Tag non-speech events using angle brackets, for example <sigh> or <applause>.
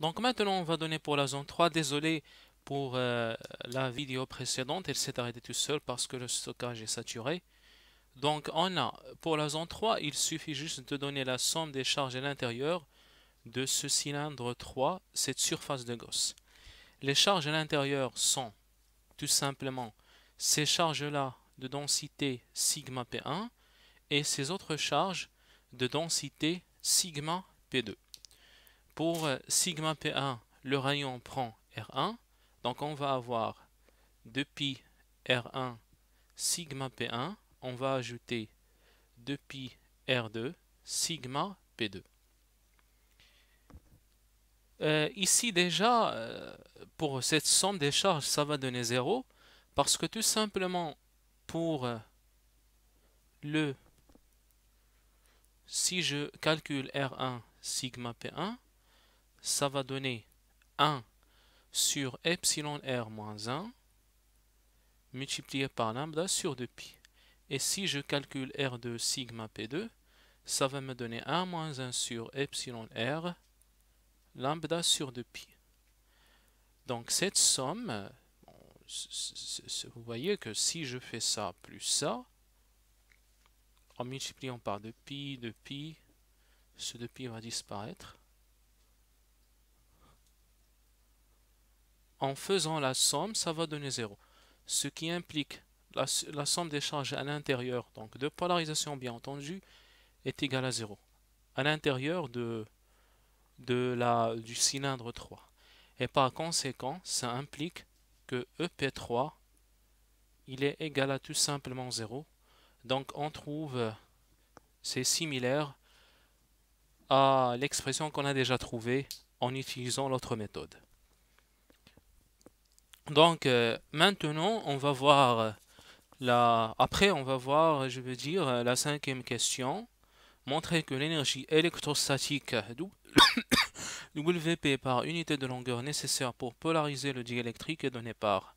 Donc maintenant, on va donner pour la zone 3. Désolé pour euh, la vidéo précédente, elle s'est arrêtée tout seule parce que le stockage est saturé. Donc on a, pour la zone 3, il suffit juste de donner la somme des charges à l'intérieur de ce cylindre 3, cette surface de Gauss. Les charges à l'intérieur sont tout simplement ces charges-là de densité sigma P1 et ces autres charges de densité sigma P2. Pour euh, sigma P1, le rayon prend R1. Donc on va avoir 2 pi R1 sigma P1, on va ajouter 2 pi R2 sigma P2. Euh, ici déjà, euh, pour cette somme des charges, ça va donner 0, parce que tout simplement pour le, si je calcule R1 sigma P1, ça va donner 1 sur epsilon r moins 1 multiplié par lambda sur 2pi. Et si je calcule r 2 sigma p2, ça va me donner 1 moins 1 sur epsilon r lambda sur 2pi. Donc cette somme, euh, vous voyez que si je fais ça plus ça, en multipliant par 2pi, 2pi, ce 2pi va disparaître. en faisant la somme, ça va donner 0. Ce qui implique la, la somme des charges à l'intérieur, donc de polarisation bien entendu, est égale à 0. À l'intérieur de, de la, du cylindre 3. Et par conséquent, ça implique que EP3, il est égal à tout simplement 0. Donc on trouve, euh, c'est similaire à l'expression qu'on a déjà trouvée en utilisant l'autre méthode. Donc euh, maintenant, on va voir euh, la... Après, on va voir, euh, je veux dire, la cinquième question. Montrer que l'énergie électrostatique <coughs> WP par unité de longueur nécessaire pour polariser le diélectrique est donnée par